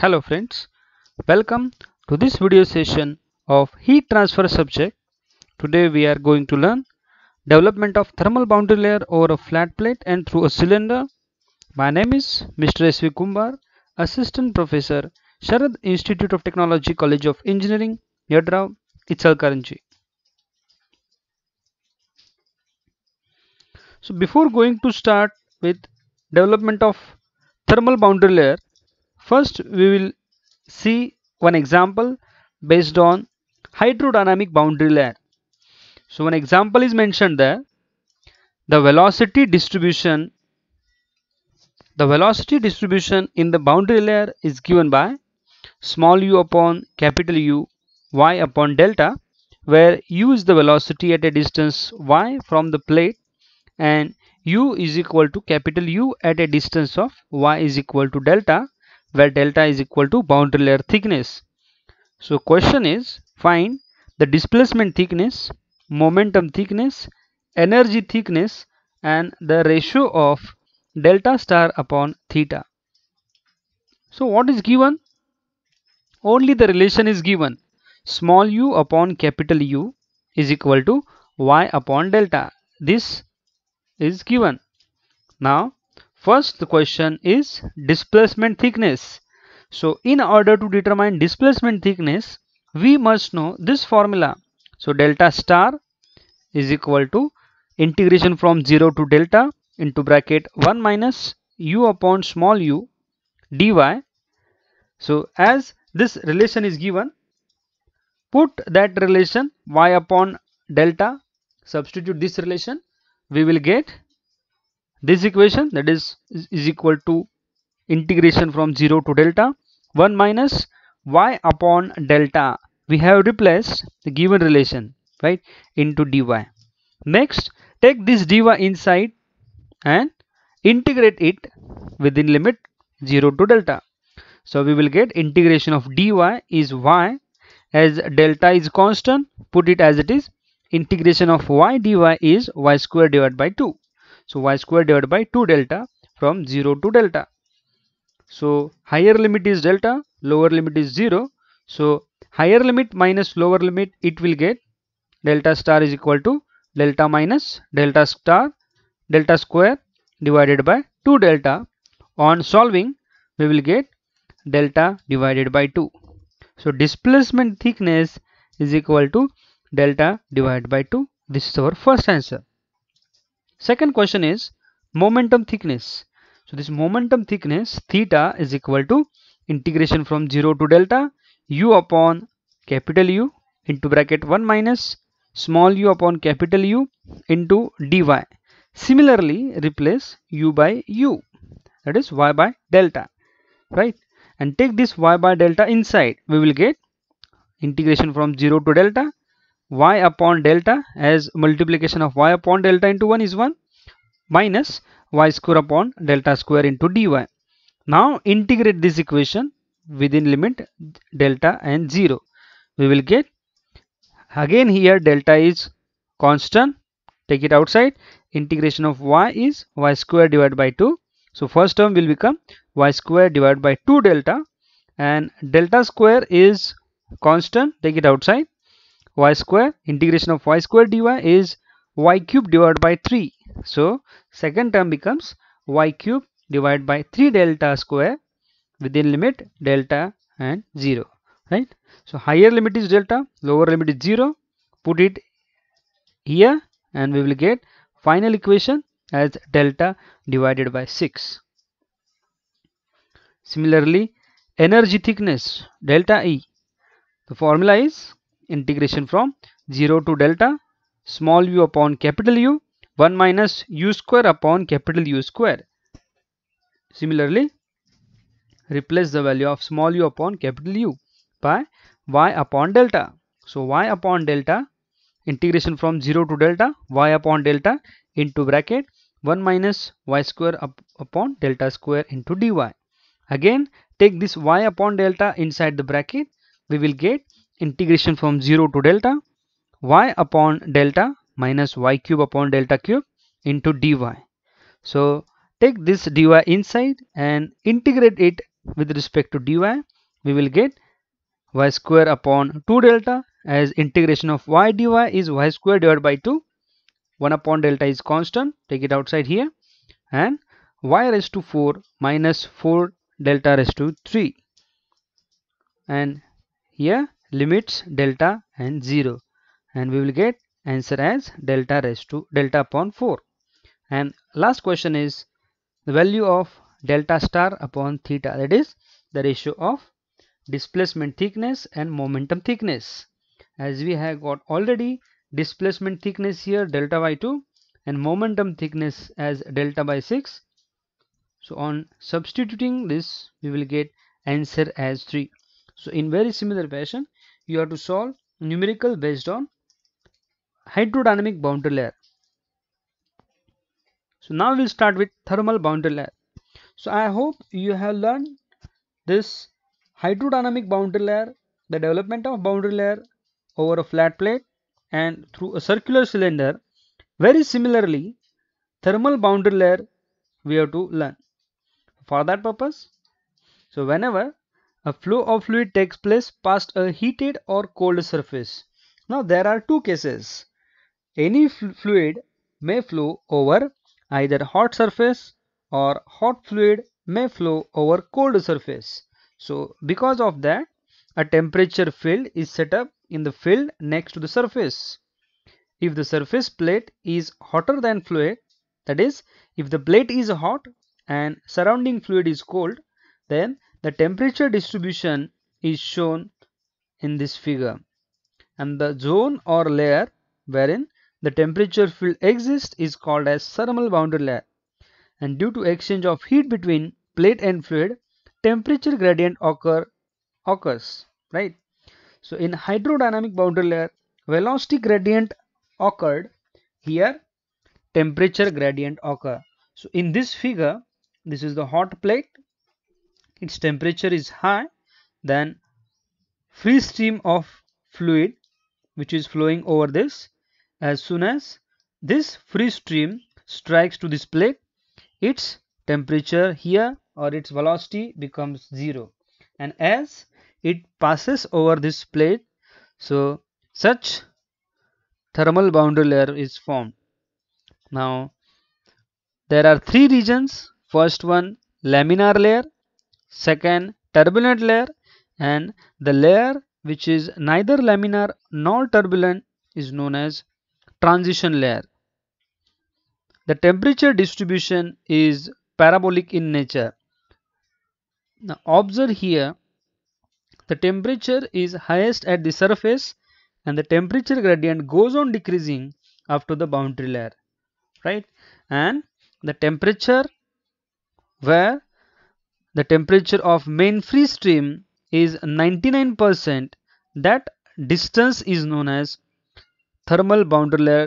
Hello friends, welcome to this video session of heat transfer subject. Today we are going to learn development of thermal boundary layer over a flat plate and through a cylinder. My name is Mr. S.V. Kumbar, Assistant Professor, Sharad Institute of Technology College of Engineering, Yadrav, Itsalkaranji. So before going to start with development of thermal boundary layer, First, we will see one example based on hydrodynamic boundary layer. So one example is mentioned there. The velocity distribution the velocity distribution in the boundary layer is given by small u upon capital U y upon delta where u is the velocity at a distance y from the plate and u is equal to capital U at a distance of y is equal to delta where delta is equal to boundary layer thickness. So question is find the displacement thickness, momentum thickness, energy thickness and the ratio of delta star upon theta. So what is given? Only the relation is given small u upon capital U is equal to y upon delta. This is given. Now First the question is displacement thickness. So in order to determine displacement thickness, we must know this formula. So delta star is equal to integration from 0 to delta into bracket 1 minus u upon small u dy. So as this relation is given, put that relation y upon delta, substitute this relation, we will get this equation that is is, equal to integration from 0 to delta 1 minus y upon delta we have replaced the given relation right into dy next take this dy inside and integrate it within limit 0 to delta so we will get integration of dy is y as delta is constant put it as it is integration of y dy is y square divided by 2 so y square divided by 2 delta from 0 to delta. So higher limit is delta, lower limit is 0. So higher limit minus lower limit it will get delta star is equal to delta minus delta star delta square divided by 2 delta. On solving we will get delta divided by 2. So displacement thickness is equal to delta divided by 2. This is our first answer. Second question is momentum thickness. So this momentum thickness theta is equal to integration from 0 to delta u upon capital U into bracket 1 minus small u upon capital U into dy. Similarly, replace u by u that is y by delta right and take this y by delta inside we will get integration from 0 to delta y upon delta as multiplication of y upon delta into 1 is 1 minus y square upon delta square into dy. Now integrate this equation within limit delta and 0. We will get again here delta is constant take it outside integration of y is y square divided by 2 so first term will become y square divided by 2 delta and delta square is constant take it outside y square integration of y square dy is y cube divided by 3 so second term becomes y cube divided by 3 delta square within limit delta and 0 right so higher limit is delta lower limit is 0 put it here and we will get final equation as delta divided by 6 similarly energy thickness delta E the formula is integration from 0 to delta small u upon capital U 1 minus u square upon capital U square. Similarly, replace the value of small u upon capital U by y upon delta. So, y upon delta integration from 0 to delta y upon delta into bracket 1 minus y square up upon delta square into dy. Again, take this y upon delta inside the bracket. We will get integration from 0 to delta y upon delta minus y cube upon delta cube into dy. So take this dy inside and integrate it with respect to dy. We will get y square upon 2 delta as integration of y dy is y square divided by 2. 1 upon delta is constant. Take it outside here and y raised to 4 minus 4 delta raised to 3 and here limits delta and 0 and we will get answer as delta raised to delta upon 4 and last question is the value of delta star upon theta that is the ratio of displacement thickness and momentum thickness as we have got already displacement thickness here delta by 2 and momentum thickness as delta by 6 so on substituting this we will get answer as 3 so in very similar fashion you have to solve numerical based on hydrodynamic boundary layer. So now we'll start with thermal boundary layer. So I hope you have learned this hydrodynamic boundary layer, the development of boundary layer over a flat plate and through a circular cylinder. Very similarly, thermal boundary layer we have to learn. For that purpose, so whenever a flow of fluid takes place past a heated or cold surface. Now there are two cases. Any fl fluid may flow over either hot surface or hot fluid may flow over cold surface. So because of that a temperature field is set up in the field next to the surface. If the surface plate is hotter than fluid that is if the plate is hot and surrounding fluid is cold then the temperature distribution is shown in this figure and the zone or layer wherein the temperature field exists is called as thermal boundary layer and due to exchange of heat between plate and fluid temperature gradient occur occurs right so in hydrodynamic boundary layer velocity gradient occurred here temperature gradient occur so in this figure this is the hot plate its temperature is high then free stream of fluid which is flowing over this as soon as this free stream strikes to this plate its temperature here or its velocity becomes zero and as it passes over this plate so such thermal boundary layer is formed now there are three regions first one laminar layer second turbulent layer and the layer which is neither laminar nor turbulent is known as transition layer. The temperature distribution is parabolic in nature. Now observe here the temperature is highest at the surface and the temperature gradient goes on decreasing after the boundary layer right and the temperature where the temperature of main free stream is 99% that distance is known as thermal boundary layer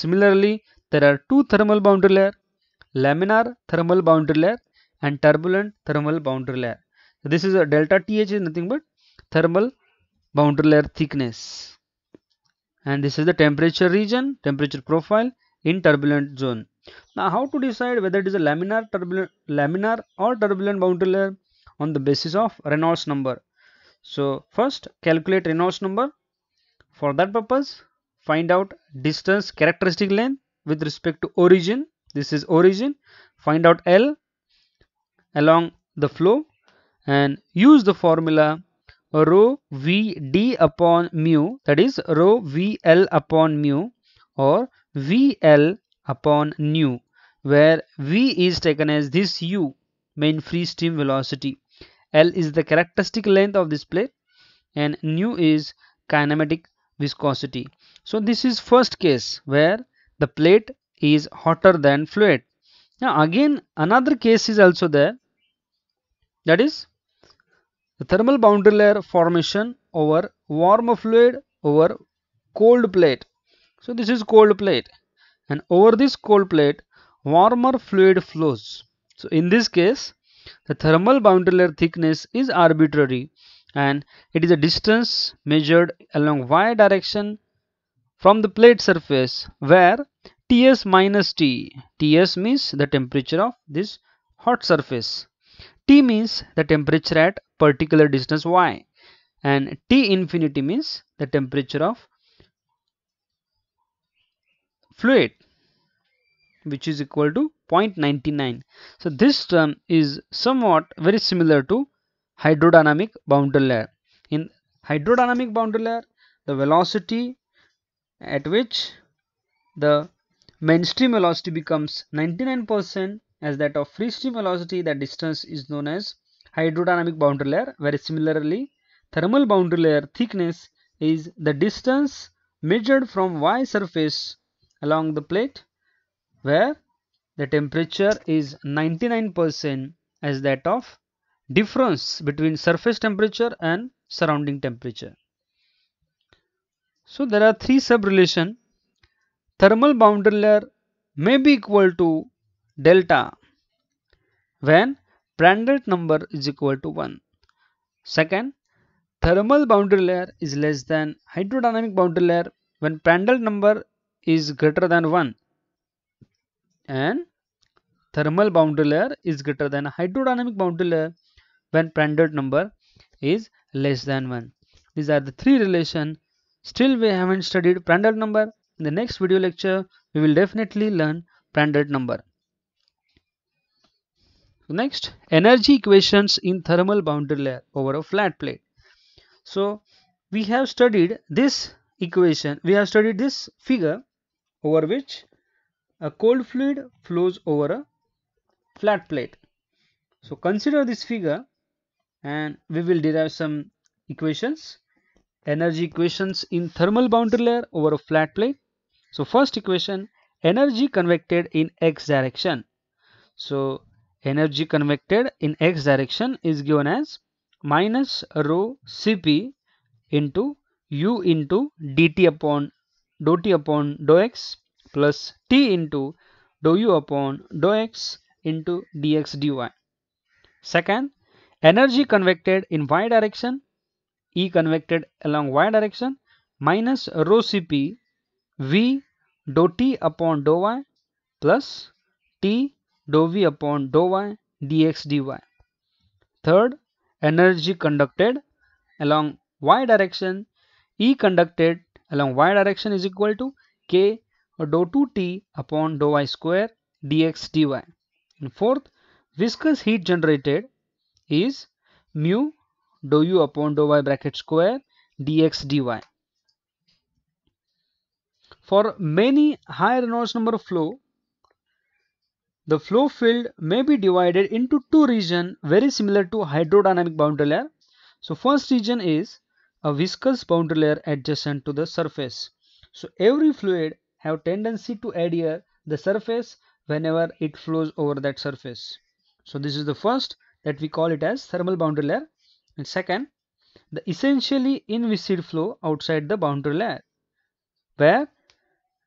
similarly there are two thermal boundary layer laminar thermal boundary layer and turbulent thermal boundary layer this is a delta th is nothing but thermal boundary layer thickness and this is the temperature region temperature profile in turbulent zone. Now how to decide whether it is a laminar, turbulent, laminar or turbulent boundary layer on the basis of Reynolds number. So first calculate Reynolds number. For that purpose find out distance characteristic length with respect to origin. This is origin. Find out L along the flow and use the formula rho v d upon mu that is rho v l upon mu or VL upon nu where V is taken as this U main free stream velocity. L is the characteristic length of this plate and nu is kinematic viscosity. So this is first case where the plate is hotter than fluid. Now again another case is also there that is the thermal boundary layer formation over warm fluid over cold plate so this is cold plate and over this cold plate warmer fluid flows. So in this case the thermal boundary layer thickness is arbitrary and it is a distance measured along y direction from the plate surface where Ts minus T. Ts means the temperature of this hot surface. T means the temperature at particular distance y and T infinity means the temperature of fluid which is equal to 0.99 so this term is somewhat very similar to hydrodynamic boundary layer in hydrodynamic boundary layer the velocity at which the mainstream velocity becomes 99% as that of free stream velocity that distance is known as hydrodynamic boundary layer very similarly thermal boundary layer thickness is the distance measured from y surface along the plate where the temperature is 99% as that of difference between surface temperature and surrounding temperature. So there are three subrelation. Thermal boundary layer may be equal to delta when Prandtl number is equal to 1. Second, thermal boundary layer is less than hydrodynamic boundary layer when Prandtl number is greater than 1 and thermal boundary layer is greater than hydrodynamic boundary layer when Prandtl number is less than 1. These are the three relation. Still we haven't studied Prandtl number. In the next video lecture we will definitely learn Prandtl number. Next energy equations in thermal boundary layer over a flat plate. So we have studied this equation we have studied this figure over which a cold fluid flows over a flat plate. So consider this figure and we will derive some equations energy equations in thermal boundary layer over a flat plate. So first equation energy convected in x direction. So energy convected in x direction is given as minus rho Cp into u into dt upon dou t upon dou x plus t into dou u upon dou x into dx dy. Second, energy convected in y direction, E convected along y direction minus rho Cp V dou t upon dou y plus t dou v upon dou y dx dy. Third, energy conducted along y direction E conducted along y direction is equal to k dou 2t upon dou y square dx dy. And fourth, viscous heat generated is mu dou u upon dou y bracket square dx dy. For many high Reynolds number flow, the flow field may be divided into two regions very similar to hydrodynamic boundary layer. So first region is a viscous boundary layer adjacent to the surface. So every fluid have tendency to adhere the surface whenever it flows over that surface. So this is the first that we call it as thermal boundary layer and second the essentially inviscid flow outside the boundary layer where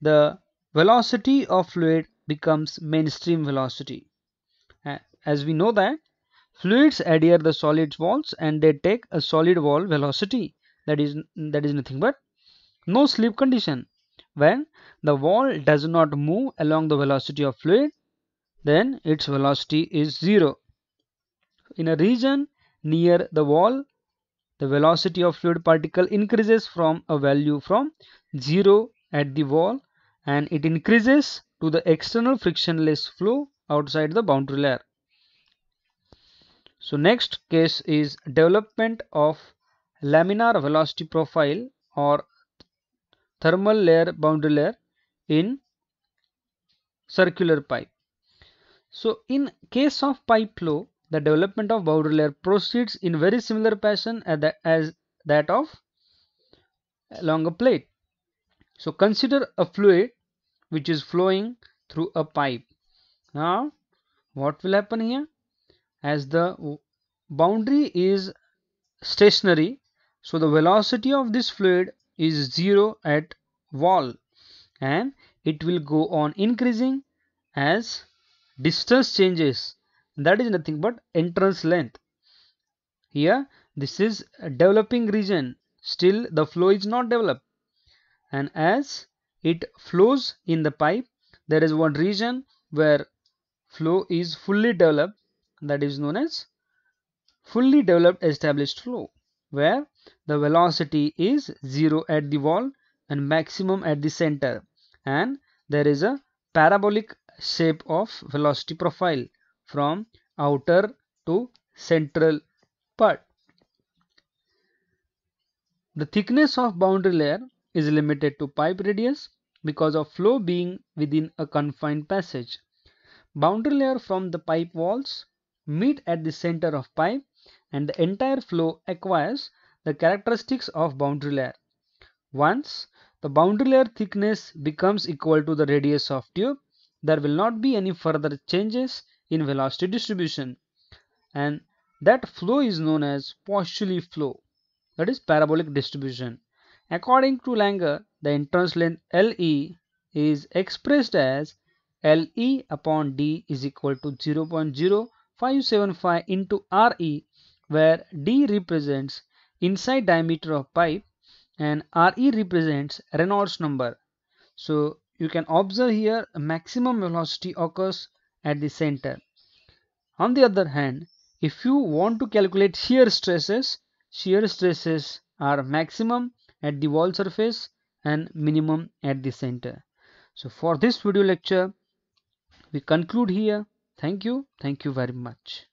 the velocity of fluid becomes mainstream velocity. As we know that fluids adhere the solid walls and they take a solid wall velocity that is that is nothing but no slip condition when the wall does not move along the velocity of fluid then its velocity is zero in a region near the wall the velocity of fluid particle increases from a value from zero at the wall and it increases to the external frictionless flow outside the boundary layer so next case is development of laminar velocity profile or thermal layer boundary layer in circular pipe. So in case of pipe flow, the development of boundary layer proceeds in very similar fashion as that of along a plate. So consider a fluid which is flowing through a pipe. Now what will happen here? As the boundary is stationary so the velocity of this fluid is 0 at wall and it will go on increasing as distance changes that is nothing but entrance length here this is developing region still the flow is not developed and as it flows in the pipe there is one region where flow is fully developed that is known as fully developed established flow where the velocity is 0 at the wall and maximum at the center and there is a parabolic shape of velocity profile from outer to central part. The thickness of boundary layer is limited to pipe radius because of flow being within a confined passage. Boundary layer from the pipe walls meet at the center of pipe and the entire flow acquires the characteristics of boundary layer. Once the boundary layer thickness becomes equal to the radius of tube, there will not be any further changes in velocity distribution and that flow is known as Poiseuille flow that is parabolic distribution. According to Langer, the entrance length LE is expressed as LE upon D is equal to 0.0575 into RE where D represents inside diameter of pipe and RE represents Reynolds number. So you can observe here maximum velocity occurs at the center. On the other hand, if you want to calculate shear stresses, shear stresses are maximum at the wall surface and minimum at the center. So for this video lecture, we conclude here. Thank you. Thank you very much.